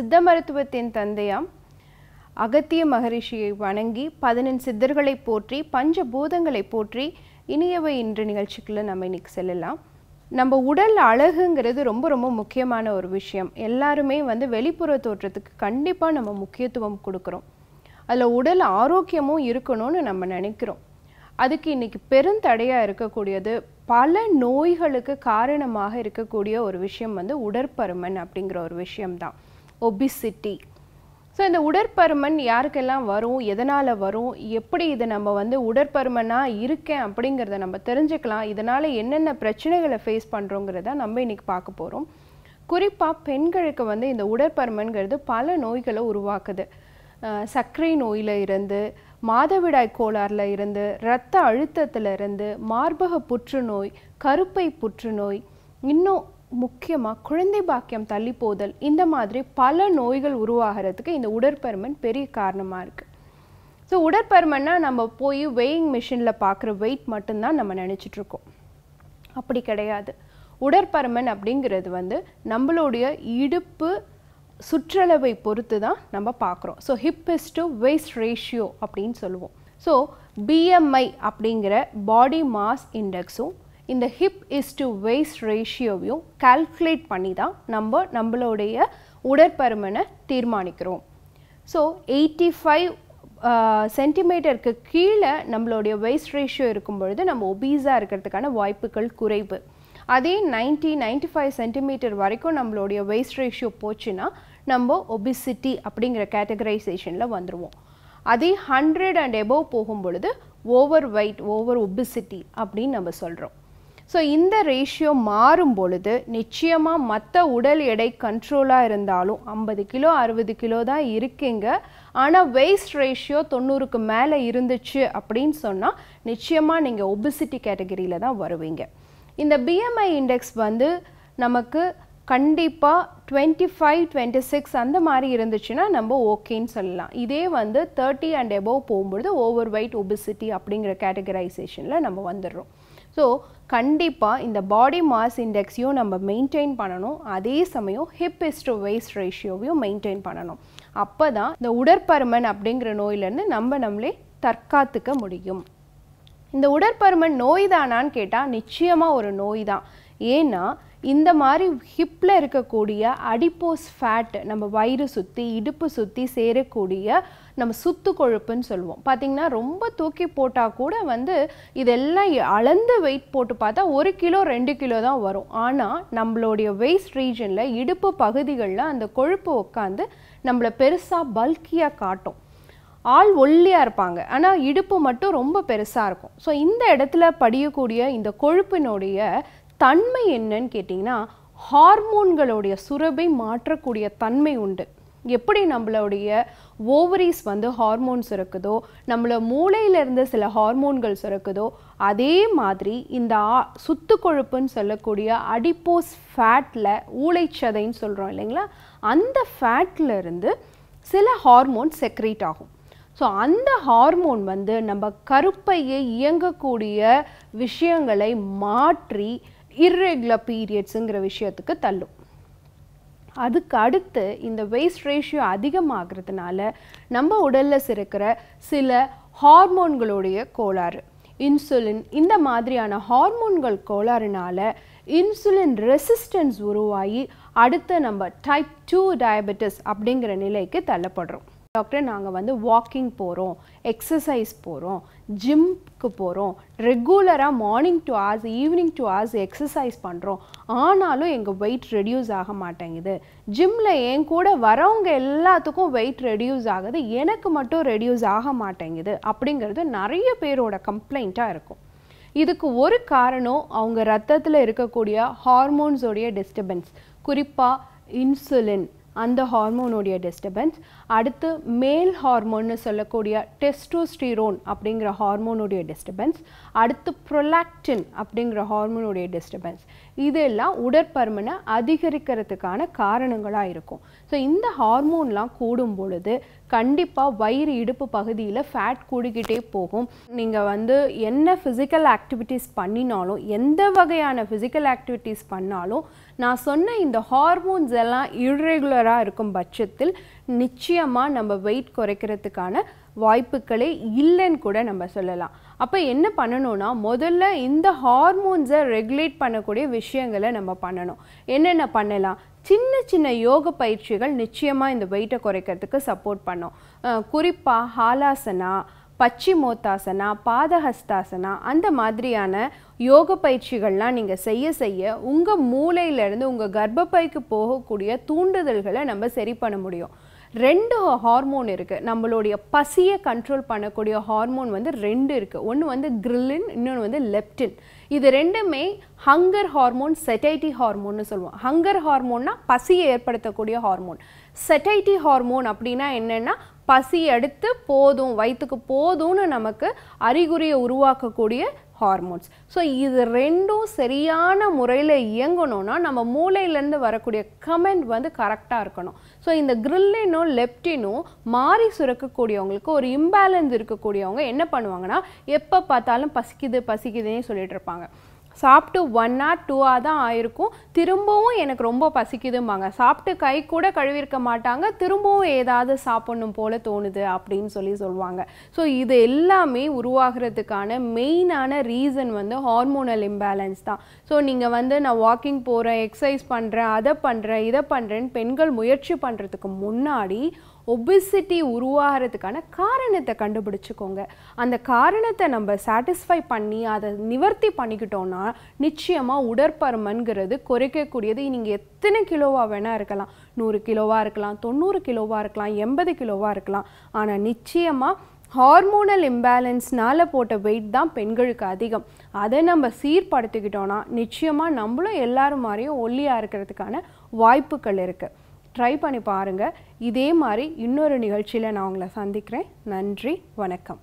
சித்த மருத்துவத்தின் தந்தையாம் அகத்திய மகரிஷியை வணங்கி பதினெண் சித்தர்களை போற்றி பஞ்ச பூதங்களை போற்றி இனியவை இன்று நிகழ்ச்சிக்குள்ள நம்ம இன்னைக்கு செல்லலாம் நம்ம உடல் அழகுங்கிறது ரொம்ப ரொம்ப முக்கியமான ஒரு விஷயம் எல்லாருமே வந்து வெளிப்புற தோற்றத்துக்கு கண்டிப்பாக நம்ம முக்கியத்துவம் கொடுக்குறோம் அதில் உடல் ஆரோக்கியமும் இருக்கணும்னு நம்ம நினைக்கிறோம் அதுக்கு இன்றைக்கி பெருந்தடையாக இருக்கக்கூடியது பல நோய்களுக்கு காரணமாக இருக்கக்கூடிய ஒரு விஷயம் வந்து உடற்பருமன் அப்படிங்கிற ஒரு விஷயம்தான் ஒபிசிட்டி ஸோ இந்த உடற்பருமன் யாருக்கெல்லாம் வரும் எதனால் வரும் எப்படி இதை நம்ம வந்து உடற்பருமனாக இருக்கேன் அப்படிங்கிறத நம்ம தெரிஞ்சுக்கலாம் இதனால் என்னென்ன பிரச்சனைகளை ஃபேஸ் பண்ணுறோங்கிறத நம்ம இன்றைக்கி பார்க்க போகிறோம் குறிப்பாக பெண்களுக்கு வந்து இந்த உடற்பருமன்கிறது பல நோய்களை உருவாக்குது சர்க்கரை நோயில் இருந்து மாதவிடாய் கோளாறில் இருந்து இரத்த அழுத்தத்தில் இருந்து மார்பக புற்றுநோய் கருப்பை புற்றுநோய் இன்னும் முக்கியமாக குழந்தை பாக்கியம் தள்ளி போதல் இந்த மாதிரி பல நோய்கள் உருவாகிறதுக்கு இந்த உடற்பருமன் பெரிய காரணமாக இருக்குது ஸோ உடற்பருமன்னா நம்ம போய் வெயிங் மிஷினில் பார்க்குற வெயிட் மட்டும்தான் நம்ம நினச்சிட்ருக்கோம் அப்படி கிடையாது உடற்பருமன் அப்படிங்கிறது வந்து நம்மளுடைய இடுப்பு சுற்றளவை பொறுத்து தான் நம்ம பார்க்குறோம் so hip is to waist ratio அப்படின்னு சொல்லுவோம் ஸோ பிஎம்ஐ அப்படிங்கிற பாடி மாஸ் இண்டெக்ஸும் இந்த ஹிப் இஸ் டு வெய்ஸ் ரேஷியோவையும் கால்குலேட் பண்ணி தான் நம்ம நம்மளுடைய உடற்பருமனை தீர்மானிக்கிறோம் ஸோ எயிட்டி ஃபைவ் சென்டிமீட்டருக்கு கீழே நம்மளுடைய வெயிஸ்ட் ரேஷியோ இருக்கும் பொழுது நம்ம ஒபீஸாக இருக்கிறதுக்கான வாய்ப்புகள் குறைவு அதே நைன்ட்டி நைன்ட்டி ஃபைவ் சென்டிமீட்டர் வரைக்கும் நம்மளுடைய வெயிஸ்ட் ரேஷியோ போச்சுன்னா நம்ம ஒபிசிட்டி அப்படிங்கிற கேட்டகரைசேஷனில் வந்துடுவோம் அதே ஹண்ட்ரட் அண்ட் எபோவ் போகும் பொழுது ஓவர் வெயிட் ஓவர் ஒபிசிட்டி அப்படின்னு நம்ம சொல்கிறோம் ஸோ இந்த ரேஷியோ மாறும் பொழுது நிச்சயமாக மற்ற உடல் எடை கண்ட்ரோலாக இருந்தாலும் ஐம்பது கிலோ அறுபது கிலோ தான் இருக்கீங்க ஆனால் வெயிஸ்ட் ரேஷியோ தொண்ணூறுக்கு மேலே இருந்துச்சு அப்படின்னு சொன்னால் நிச்சயமாக நீங்கள் ஒபிசிட்டி கேட்டகரியில் தான் வருவீங்க இந்த பிஎம்ஐ இண்டெக்ஸ் வந்து நமக்கு கண்டிப்பாக டுவெண்ட்டி ஃபைவ் டுவெண்ட்டி சிக்ஸ் அந்த மாதிரி இருந்துச்சுன்னா நம்ம ஓகேன்னு சொல்லலாம் இதே வந்து தேர்ட்டி அண்ட் எபோவ் போகும்பொழுது ஓவர் வெயிட் ஒபிசிட்டி அப்படிங்கிற கேட்டகரைசேஷனில் நம்ம வந்துடுறோம் ஸோ கண்டிப்பாக இந்த பாடி மாஸ் இண்டெக்ஸையும் நம்ம மெயின்டைன் பண்ணணும் அதே சமயம் ஹிப் இஸ் டு வெயிஸ்ட் ரேஷியோவையும் மெயின்டைன் பண்ணணும் அப்போ தான் இந்த உடற்பருமன் அப்படிங்கிற நோயிலேருந்து நம்ம நம்மளே தற்காத்துக்க முடியும் இந்த உடற்பருமன் நோய் தானான்னு கேட்டால் நிச்சயமாக ஒரு நோய் தான் ஏன்னா இந்த மாதிரி ஹிப்பில் இருக்கக்கூடிய அடிப்போஸ் ஃபேட் நம்ம வயிறு சுற்றி இடுப்பு சுற்றி சேரக்கூடிய நம்ம சுத்து கொழுப்புன்னு சொல்லுவோம் பார்த்திங்கன்னா ரொம்ப தூக்கி போட்டால் கூட வந்து இதெல்லாம் அளந்து வெயிட் போட்டு பார்த்தா ஒரு கிலோ ரெண்டு கிலோ தான் வரும் ஆனால் நம்மளுடைய வேஸ்ட் ரீஜனில் இடுப்பு பகுதிகளில் அந்த கொழுப்பு உட்காந்து நம்மளை பெருசாக பல்கியாக காட்டும் ஆள் ஒல்லியாக இருப்பாங்க ஆனால் இடுப்பு மட்டும் ரொம்ப பெருசாக இருக்கும் ஸோ இந்த இடத்துல படியக்கூடிய இந்த கொழுப்பினுடைய தன்மை என்னன்னு கேட்டிங்கன்னா ஹார்மோன்களுடைய சுரபை மாற்றக்கூடிய தன்மை உண்டு எப்படி நம்மளுடைய ஓவரிஸ் வந்து ஹார்மோன் சுரக்குதோ நம்மளோட மூளையிலேருந்து சில ஹார்மோன்கள் சுரக்குதோ அதே மாதிரி இந்த சுத்து கொழுப்புன்னு சொல்லக்கூடிய அடிப்போஸ் ஃபேட்டில் ஊளைச்சதைன்னு சொல்கிறோம் இல்லைங்களா அந்த ஃபேட்லேருந்து சில ஹார்மோன் செக்ரேட் ஆகும் ஸோ அந்த ஹார்மோன் வந்து நம்ம கருப்பையை இயங்கக்கூடிய விஷயங்களை மாற்றி இர்ரெகுலர் பீரியட்ஸுங்கிற விஷயத்துக்கு தள்ளும் அதுக்கு அடுத்து இந்த வெயிஸ்ட் ரேஷியோ அதிகமாகிறதுனால நம்ம உடலில் சிறக்கிற சில ஹார்மோன்களுடைய கோளாறு இன்சுலின் இந்த மாதிரியான ஹார்மோன்கள் கோளாறுனால இன்சுலின் ரெசிஸ்டன்ஸ் உருவாகி அடுத்து நம்ம டைப் டூ டயபெட்டிஸ் அப்படிங்கிற நிலைக்கு தள்ளப்படுறோம் டாக்டர் நாங்கள் வந்து வாக்கிங் போகிறோம் எக்ஸசைஸ் போகிறோம் ஜிம்க்கு போகிறோம் ரெகுலராக morning two hours evening two hours exercise பண்ணுறோம் ஆனாலும் எங்கள் வெயிட் ரெடியூஸ் ஆக மாட்டேங்குது ஜிம்மில் என் கூட வரவங்க எல்லாத்துக்கும் வெயிட் ரெடியூஸ் ஆகுது எனக்கு மட்டும் ரெடியூஸ் ஆக மாட்டேங்குது அப்படிங்கிறது நிறைய பேரோட கம்ப்ளைண்ட்டாக இருக்கும் இதுக்கு ஒரு காரணம் அவங்க ரத்தத்தில் இருக்கக்கூடிய ஹார்மோன்ஸோடைய டிஸ்டர்பன்ஸ் குறிப்பாக இன்சுலின் அந்த ஹார்மோனுடைய டிஸ்டர்பன்ஸ் அடுத்து மேல் ஹார்மோன்னு சொல்லக்கூடிய டெஸ்டோஸ்டிரோன் அப்படிங்கிற ஹார்மோனுடைய டிஸ்டர்பன்ஸ் அடுத்து ப்ரொலாக்டின் அப்படிங்கிற ஹார்மோனுடைய டிஸ்டர்பன்ஸ் இதெல்லாம் உடற்பருமனை அதிகரிக்கிறதுக்கான காரணங்களாக இருக்கும் ஸோ இந்த ஹார்மோன்லாம் கூடும் பொழுது கண்டிப்பாக வயிறு இடுப்பு பகுதியில் ஃபேட் கூடிக்கிட்டே போகும் நீங்கள் வந்து என்ன ஃபிசிக்கல் ஆக்டிவிட்டீஸ் பண்ணினாலும் எந்த வகையான ஃபிசிக்கல் ஆக்டிவிட்டீஸ் பண்ணாலும் நான் சொன்ன இந்த ஹார்மோன்ஸ் எல்லாம் இர்ரெகுலராக இருக்கும் பட்சத்தில் நிச்சயமாக நம்ம வெயிட் குறைக்கிறதுக்கான வாய்ப்புகளே இல்லைன்னு கூட நம்ம சொல்லலாம் அப்போ என்ன பண்ணணும்னா முதல்ல இந்த ஹார்மோன்ஸை ரெகுலேட் பண்ணக்கூடிய விஷயங்களை நம்ம பண்ணணும் என்னென்ன பண்ணலாம் சின்ன சின்ன யோக பயிற்சிகள் நிச்சயமாக இந்த வெயிட்டை குறைக்கிறதுக்கு சப்போர்ட் பண்ணும் குறிப்பாக ஹாலாசனா மோத்தாசனா பாதஹஸ்தாசனா அந்த மாதிரியான யோக பயிற்சிகள்லாம் நீங்கள் செய்ய செய்ய உங்கள் மூளையிலேருந்து உங்கள் கர்ப்பப்பைக்கு போகக்கூடிய தூண்டுதல்களை நம்ம சரி பண்ண முடியும் ரெண்டு ஹார்மோன் இருக்குது நம்மளுடைய பசியை கண்ட்ரோல் பண்ணக்கூடிய ஹார்மோன் வந்து ரெண்டு இருக்குது ஒன்று வந்து கிரில்லின் இன்னொன்று வந்து லெப்டின் இது ரெண்டுமே ஹங்கர் ஹார்மோன் செட்டைட்டி ஹார்மோன்னு சொல்லுவோம் ஹங்கர் ஹார்மோன்னா பசியை ஏற்படுத்தக்கூடிய ஹார்மோன் செட்டைட்டி ஹார்மோன் அப்படின்னா என்னென்னா பசி எடுத்து போதும் வயிற்றுக்கு போதும்னு நமக்கு அறிகுறியை உருவாக்கக்கூடிய ஹார்மோன்ஸ் ஸோ இது ரெண்டும் சரியான முறையில் இயங்கணும்னா நம்ம மூளையிலேருந்து வரக்கூடிய கமெண்ட் வந்து கரெக்டாக இருக்கணும் ஸோ இந்த கிரில்லினும் லெப்டினும் மாறி சுரக்கக்கூடியவங்களுக்கு ஒரு இம்பேலன்ஸ் இருக்கக்கூடியவங்க என்ன பண்ணுவாங்கன்னா எப்போ பார்த்தாலும் பசிக்குது பசிக்குதுன்னு சொல்லிட்டு இருப்பாங்க சாப்பிட்டு ஒன் ஆர் டூ ஆர் தான் ஆயிருக்கும் திரும்பவும் எனக்கு ரொம்ப பசிக்குதும்பாங்க சாப்பிட்டு கை கூட கழுவிருக்க மாட்டாங்க திரும்பவும் ஏதாவது சாப்பிட்ணும் போல் தோணுது அப்படின்னு சொல்லி சொல்லுவாங்க ஸோ இது எல்லாமே உருவாகிறதுக்கான மெயினான ரீசன் வந்து ஹார்மோனல் இம்பேலன்ஸ் தான் ஸோ நீங்கள் வந்து நான் வாக்கிங் போகிறேன் எக்ஸசைஸ் பண்ணுறேன் அதை பண்ணுறேன் இதை பண்ணுறேன்னு பெண்கள் முயற்சி பண்ணுறதுக்கு முன்னாடி ஒபிசிட்டி உருவாகிறதுக்கான காரணத்தை கண்டுபிடிச்சிக்கோங்க அந்த காரணத்தை நம்ம சாட்டிஸ்ஃபை பண்ணி அதை நிவர்த்தி பண்ணிக்கிட்டோம்னா நிச்சயமாக உடற்பருமன்கிறது குறைக்கக்கூடியது நீங்கள் எத்தனை கிலோவாக வேணால் இருக்கலாம் நூறு கிலோவாக இருக்கலாம் தொண்ணூறு கிலோவாக இருக்கலாம் எண்பது கிலோவாக இருக்கலாம் ஆனால் நிச்சயமாக ஹார்மோனல் இம்பேலன்ஸ்னால் போட்ட வெயிட் தான் பெண்களுக்கு அதிகம் அதை நம்ம சீர்படுத்திக்கிட்டோன்னா நிச்சயமாக நம்மளும் எல்லாரும் மாதிரியும் ஒல்லியாக இருக்கிறதுக்கான வாய்ப்புகள் இருக்குது ட்ரை பண்ணி பாருங்கள் இதே மாதிரி இன்னொரு நிகழ்ச்சியில் நான் உங்களை சந்திக்கிறேன் நன்றி வணக்கம்